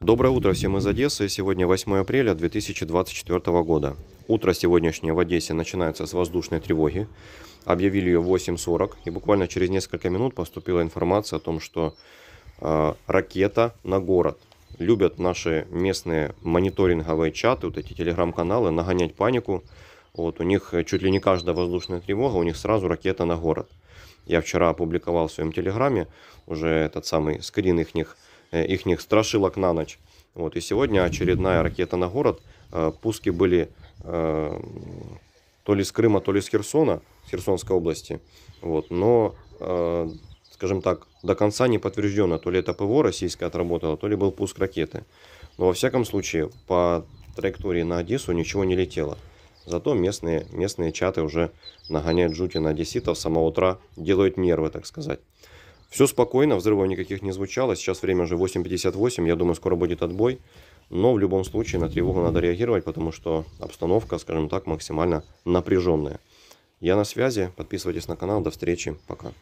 Доброе утро всем из Одессы. Сегодня 8 апреля 2024 года. Утро сегодняшнее в Одессе начинается с воздушной тревоги. Объявили ее 8.40 и буквально через несколько минут поступила информация о том, что э, ракета на город. Любят наши местные мониторинговые чаты, вот эти телеграм-каналы, нагонять панику. Вот у них чуть ли не каждая воздушная тревога, у них сразу ракета на город. Я вчера опубликовал в своем телеграме уже этот самый скрин их них. Э, их страшилок на ночь. Вот, и сегодня очередная ракета на город. Э, пуски были э, то ли с Крыма, то ли с Херсона, с Херсонской области. Вот, но, скажем так, до конца не подтверждено, то ли это ПВО российское отработало, то ли был пуск ракеты. Но во всяком случае, по траектории на Одессу ничего не летело. Зато местные, местные чаты уже нагоняют жути на одесситов с самого утра, делают нервы, так сказать. Все спокойно, взрывов никаких не звучало. Сейчас время уже 8.58, я думаю, скоро будет отбой. Но в любом случае на тревогу надо реагировать, потому что обстановка, скажем так, максимально напряженная. Я на связи, подписывайтесь на канал, до встречи, пока.